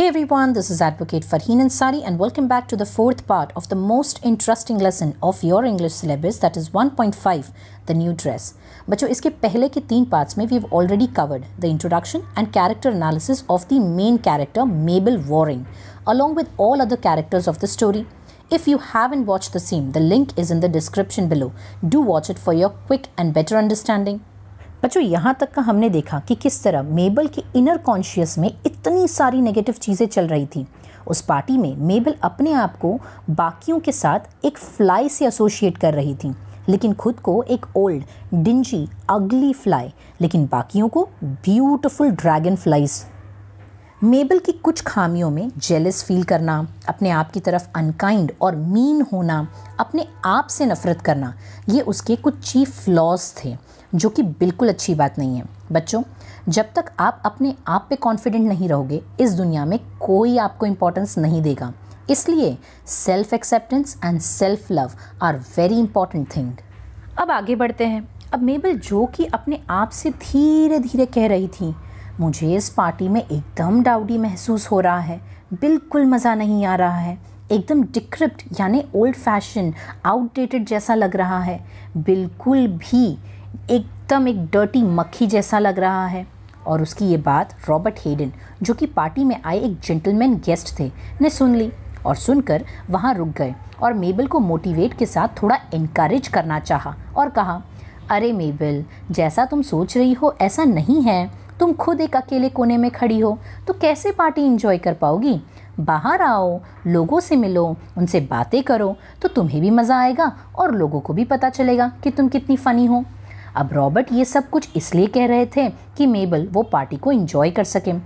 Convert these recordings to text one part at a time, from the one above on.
Hey everyone, this is Advocate Farheen Ansari and welcome back to the fourth part of the most interesting lesson of your English syllabus that is 1.5 The New Dress. बच्चों इसके पहले के तीन parts, we have already covered the introduction and character analysis of the main character, Mabel मेबल along with all other characters of the story. If you haven't watched the same, the link is in the description below. Do watch it for your quick and better understanding. बच्चों यहाँ तक का हमने देखा कि किस तरह मेबल के इनर कॉन्शियस में इतनी सारी नेगेटिव चीज़ें चल रही थी उस पार्टी में मेबल अपने आप को बाकियों के साथ एक फ्लाई से एसोशिएट कर रही थी लेकिन खुद को एक ओल्ड डिंजी अगली फ्लाई लेकिन बाकियों को ब्यूटिफुल ड्रैगन फ्लाइज मेबल की कुछ खामियों में जेलस फील करना अपने आप की तरफ अनकाइंड और मीन होना अपने आप से नफरत करना ये उसके कुछ चीफ फ्लॉज थे जो कि बिल्कुल अच्छी बात नहीं है बच्चों जब तक आप अपने आप पे कॉन्फिडेंट नहीं रहोगे इस दुनिया में कोई आपको इम्पोर्टेंस नहीं देगा इसलिए self acceptance and self love are very important thing अब आगे बढ़ते हैं अब मेबल जो कि अपने आप से धीरे धीरे कह रही थी मुझे इस पार्टी में एकदम डाउडी महसूस हो रहा है बिल्कुल मज़ा नहीं आ रहा है एकदम डिक्रिप्ट यानी ओल्ड फैशन आउटडेटेड जैसा लग रहा है बिल्कुल भी एकदम एक डर्टी मक्खी जैसा लग रहा है और उसकी ये बात रॉबर्ट हेडन जो कि पार्टी में आए एक जेंटलमैन गेस्ट थे ने सुन ली और सुनकर वहाँ रुक गए और मेबल को मोटिवेट के साथ थोड़ा इनक्रेज करना चाहा और कहा अरे मेबल जैसा तुम सोच रही हो ऐसा नहीं है तुम खुद एक अकेले कोने में खड़ी हो तो कैसे पार्टी इंजॉय कर पाओगी बाहर आओ लोगों से मिलो उनसे बातें करो तो तुम्हें भी मज़ा आएगा और लोगों को भी पता चलेगा कि तुम कितनी फ़नी हो अब रॉबर्ट ये सब कुछ इसलिए कह रहे थे कि मेबल वो पार्टी को इंजॉय कर सकें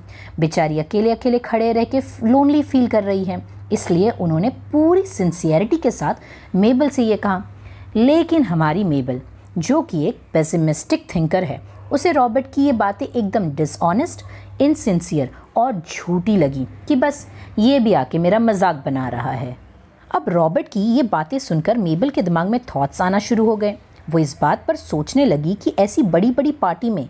बेचारी अकेले अकेले खड़े रह के लोनली फील कर रही है इसलिए उन्होंने पूरी सिंसियरिटी के साथ मेबल से ये कहा लेकिन हमारी मेबल जो कि एक पेसिमिस्टिक थिंकर है उसे रॉबर्ट की ये बातें एकदम डिसऑनेस्ट इनसिंसियर और झूठी लगी कि बस ये भी आके मेरा मजाक बना रहा है अब रॉबर्ट की ये बातें सुनकर मेबल के दिमाग में थॉट्स आना शुरू हो गए वो इस बात पर सोचने लगी कि ऐसी बड़ी बड़ी पार्टी में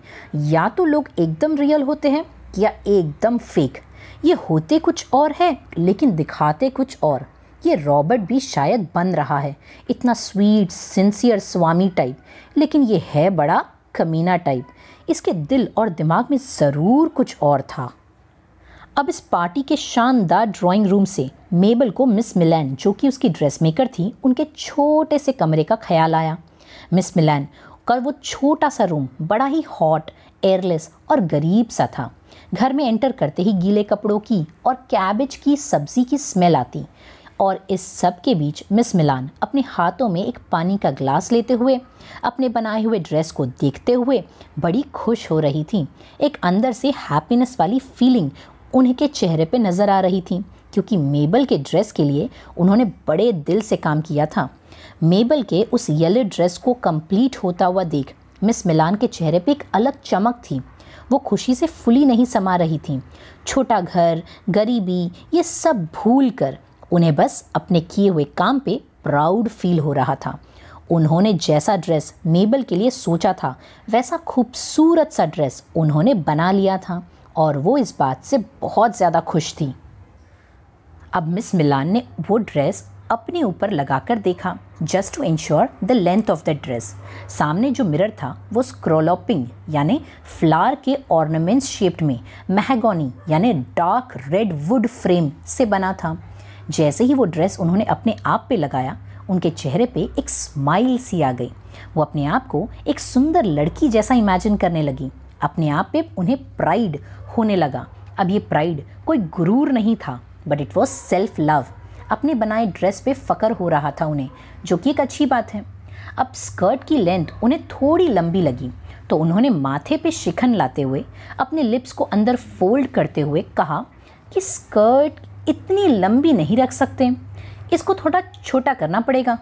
या तो लोग एकदम रियल होते हैं या एकदम फेक ये होते कुछ और है लेकिन दिखाते कुछ और ये रॉबर्ट भी शायद बन रहा है इतना स्वीट सिंसियर स्वामी टाइप लेकिन ये है बड़ा कमीना टाइप इसके दिल और दिमाग में ज़रूर कुछ और था अब इस पार्टी के शानदार ड्राइंग रूम से मेबल को मिस मिलैन जो कि उसकी ड्रेस मेकर थी उनके छोटे से कमरे का ख्याल आया मिस मिलान का वो छोटा सा रूम बड़ा ही हॉट एयरलेस और गरीब सा था घर में एंटर करते ही गीले कपड़ों की और कैबेज की सब्जी की स्मेल आती और इस सब के बीच मिस मिलान अपने हाथों में एक पानी का ग्लास लेते हुए अपने बनाए हुए ड्रेस को देखते हुए बड़ी खुश हो रही थी एक अंदर से हैप्पीनेस वाली फीलिंग उनके चेहरे पे नज़र आ रही थी क्योंकि मेबल के ड्रेस के लिए उन्होंने बड़े दिल से काम किया था मेबल के उस येलो ड्रेस को कंप्लीट होता हुआ देख मिस मिलान के चेहरे पे एक अलग चमक थी वो खुशी से फुली नहीं समा रही थी छोटा घर गरीबी ये सब भूल कर उन्हें बस अपने किए हुए काम पे प्राउड फील हो रहा था उन्होंने जैसा ड्रेस मेबल के लिए सोचा था वैसा खूबसूरत सा ड्रेस उन्होंने बना लिया था और वो इस बात से बहुत ज़्यादा खुश थी अब मिस मिलान ने वो ड्रेस अपने ऊपर लगाकर देखा just to ensure the length of the dress सामने जो मिरर था वो स्क्रोलॉपिंग यानी फ्लावर के ऑर्नामेंट्स शेप्ड में महगोनी यानी डार्क रेड वुड फ्रेम से बना था जैसे ही वो ड्रेस उन्होंने अपने आप पे लगाया उनके चेहरे पे एक स्माइल सी आ गई वो अपने आप को एक सुंदर लड़की जैसा इमेजिन करने लगी अपने आप पे उन्हें प्राइड होने लगा अब ये प्राइड कोई गुरूर नहीं था but it was self love अपने बनाए ड्रेस पे फ़कर हो रहा था उन्हें जो कि एक अच्छी बात है अब स्कर्ट की लेंथ उन्हें थोड़ी लंबी लगी तो उन्होंने माथे पे शिखन लाते हुए अपने लिप्स को अंदर फोल्ड करते हुए कहा कि स्कर्ट इतनी लंबी नहीं रख सकते इसको थोड़ा छोटा करना पड़ेगा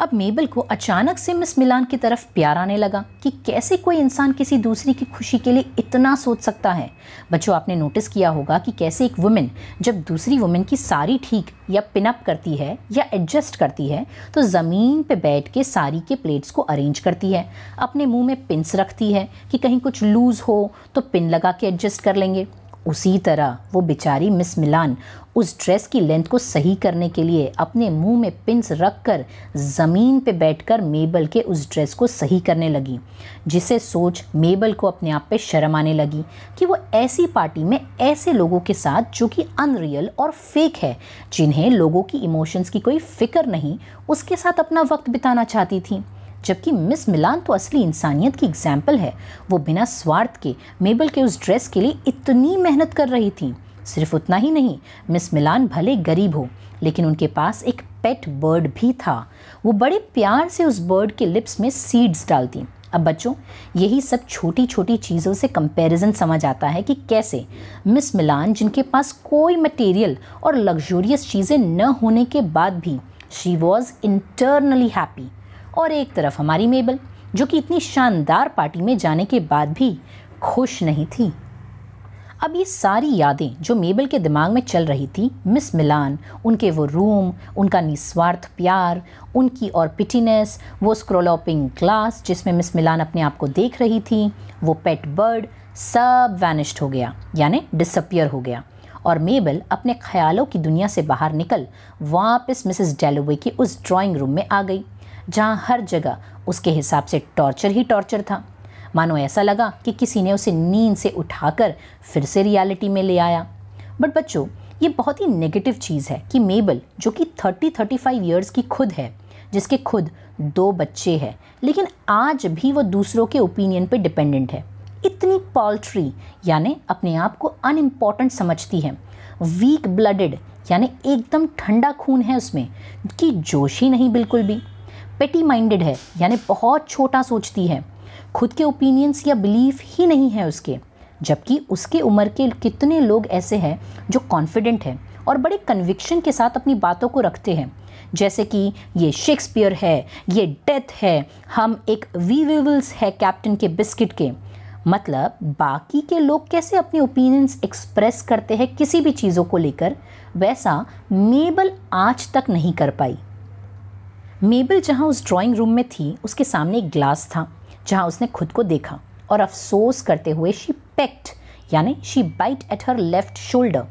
अब मेबल को अचानक से मिस मिलान की तरफ प्यार आने लगा कि कैसे कोई इंसान किसी दूसरे की खुशी के लिए इतना सोच सकता है बच्चों आपने नोटिस किया होगा कि कैसे एक वुमेन जब दूसरी वुमेन की सारी ठीक या पिनअप करती है या एडजस्ट करती है तो ज़मीन पे बैठ के सारी के प्लेट्स को अरेंज करती है अपने मुँह में पिंस रखती है कि कहीं कुछ लूज़ हो तो पिन लगा के एडजस्ट कर लेंगे उसी तरह वो बेचारी मिस मिलान उस ड्रेस की लेंथ को सही करने के लिए अपने मुंह में पिंस रख कर ज़मीन पे बैठकर मेबल के उस ड्रेस को सही करने लगी जिसे सोच मेबल को अपने आप पे शर्म आने लगी कि वो ऐसी पार्टी में ऐसे लोगों के साथ जो कि अनरियल और फेक है जिन्हें लोगों की इमोशंस की कोई फ़िक्र नहीं उसके साथ अपना वक्त बिताना चाहती थी जबकि मिस मिलान तो असली इंसानियत की एग्जाम्पल है वो बिना स्वार्थ के मेबल के उस ड्रेस के लिए इतनी मेहनत कर रही थी सिर्फ उतना ही नहीं मिस मिलान भले गरीब हो लेकिन उनके पास एक पेट बर्ड भी था वो बड़े प्यार से उस बर्ड के लिप्स में सीड्स डालती अब बच्चों यही सब छोटी छोटी चीज़ों से कंपैरिजन समझ आता है कि कैसे मिस मिलान जिनके पास कोई मटेरियल और लग्जोरियस चीज़ें न होने के बाद भी शी वॉज़ इंटरनली हैप्पी और एक तरफ हमारी मेबल जो कि इतनी शानदार पार्टी में जाने के बाद भी खुश नहीं थी अब ये सारी यादें जो मेबल के दिमाग में चल रही थी मिस मिलान उनके वो रूम उनका निस्वार्थ प्यार उनकी और पिटीनेस वो स्क्रोलॉपिंग ग्लास जिसमें मिस मिलान अपने आप को देख रही थी वो पेट बर्ड सब वैनिश्ड हो गया यानी डिसअपियर हो गया और मेबल अपने ख्यालों की दुनिया से बाहर निकल वापस मिसेस डेलोवे के उस ड्राइंग रूम में आ गई जहाँ हर जगह उसके हिसाब से टॉर्चर ही टॉर्चर था मानो ऐसा लगा कि किसी ने उसे नींद से उठाकर फिर से रियलिटी में ले आया बट बच्चों ये बहुत ही नेगेटिव चीज़ है कि मेबल जो कि 30 35 ईयर्स की खुद है जिसके खुद दो बच्चे हैं लेकिन आज भी वो दूसरों के ओपिनियन पे डिपेंडेंट है इतनी पॉल्ट्री यानी अपने आप को अनइम्पॉर्टेंट समझती है वीक ब्लडेड यानी एकदम ठंडा खून है उसमें कि जोश ही नहीं बिल्कुल भी पेटी माइंडेड है यानी बहुत छोटा सोचती है खुद के ओपिनियंस या बिलीफ ही नहीं है उसके जबकि उसके उम्र के कितने लोग ऐसे हैं जो कॉन्फिडेंट हैं और बड़े कन्विक्शन के साथ अपनी बातों को रखते हैं जैसे कि ये शेक्सपियर है ये डेथ है हम एक वी है कैप्टन के बिस्किट के मतलब बाकी के लोग कैसे अपने ओपिनियंस एक्सप्रेस करते हैं किसी भी चीज़ों को लेकर वैसा मेबल आज तक नहीं कर पाई मेबल जहाँ उस ड्राइंग रूम में थी उसके सामने एक ग्लास था जहाँ उसने खुद को देखा और अफसोस करते हुए शी पेक्ट यानी she bite at her left shoulder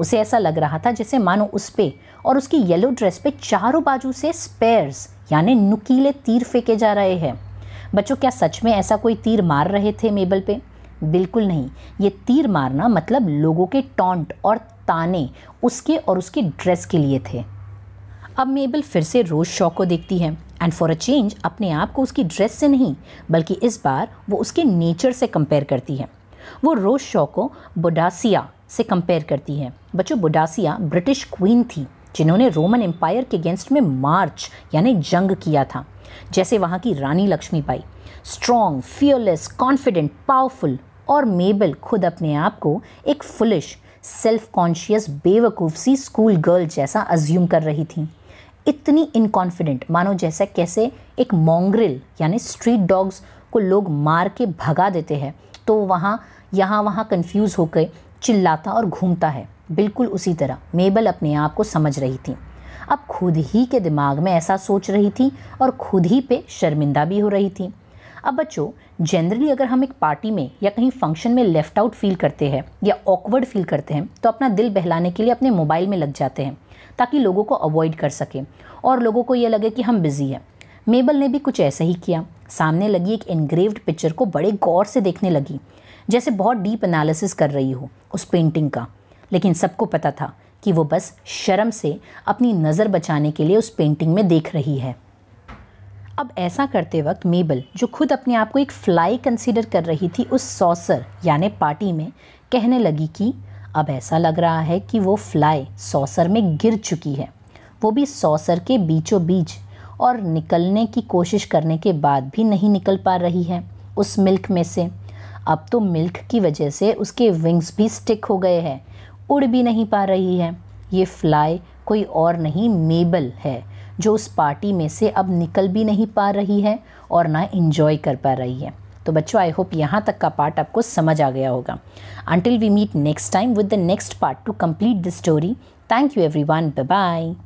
उसे ऐसा लग रहा था जैसे मानो उस पर और उसकी येलो ड्रेस पे चारों बाजू से स्पेयर्स यानी नुकीले तीर फेंके जा रहे हैं बच्चों क्या सच में ऐसा कोई तीर मार रहे थे मेबल पे बिल्कुल नहीं ये तीर मारना मतलब लोगों के टॉन्ट और ताने उसके और उसके ड्रेस के लिए थे अब मेबल फिर से रोज शो को देखती है एंड फॉर अ चेंज अपने आप को उसकी ड्रेस से नहीं बल्कि इस बार वो उसके नेचर से कंपेयर करती है वो रोज शो को बोडासिया से कंपेयर करती है बच्चों बोडासिया ब्रिटिश क्वीन थी जिन्होंने रोमन एम्पायर के अगेंस्ट में मार्च यानी जंग किया था जैसे वहाँ की Rani Lakshmi Bai strong fearless confident powerful और मेबल खुद अपने आप को एक फुलिश सेल्फ कॉन्शियस बेवकूफ सी स्कूल गर्ल जैसा अज्यूम कर रही थी इतनी इनकॉन्फिडेंट मानो जैसा कैसे एक मोंग्रिल यानी स्ट्रीट डॉग्स को लोग मार के भगा देते हैं तो वहाँ यहाँ वहाँ कंफ्यूज होकर चिल्लाता और घूमता है बिल्कुल उसी तरह मेबल अपने आप को समझ रही थी अब खुद ही के दिमाग में ऐसा सोच रही थी और खुद ही पे शर्मिंदा भी हो रही थी अब बच्चों जनरली अगर हम एक पार्टी में या कहीं फंक्शन में लेफ़्ट आउट फील करते हैं या ऑकवर्ड फील करते हैं तो अपना दिल बहलाने के लिए अपने मोबाइल में लग जाते हैं ताकि लोगों को अवॉइड कर सकें और लोगों को ये लगे कि हम बिज़ी हैं मेबल ने भी कुछ ऐसा ही किया सामने लगी एक इनग्रेव्ड पिक्चर को बड़े गौर से देखने लगी जैसे बहुत डीप एनालिसिस कर रही हो उस पेंटिंग का लेकिन सबको पता था कि वो बस शर्म से अपनी नज़र बचाने के लिए उस पेंटिंग में देख रही है अब ऐसा करते वक्त मेबल जो खुद अपने आप को एक फ्लाई कंसीडर कर रही थी उस सॉसर यानी पार्टी में कहने लगी कि अब ऐसा लग रहा है कि वो फ्लाई सॉसर में गिर चुकी है वो भी सॉसर के बीचों बीच और निकलने की कोशिश करने के बाद भी नहीं निकल पा रही है उस मिल्क में से अब तो मिल्क की वजह से उसके विंग्स भी स्टिक हो गए हैं उड़ भी नहीं पा रही है ये फ्लाई कोई और नहीं मेबल है जो उस पार्टी में से अब निकल भी नहीं पा रही है और ना इन्जॉय कर पा रही है तो बच्चों आई होप यहाँ तक का पार्ट आपको समझ आ गया होगा until we meet next time with the next part to complete the story thank you everyone bye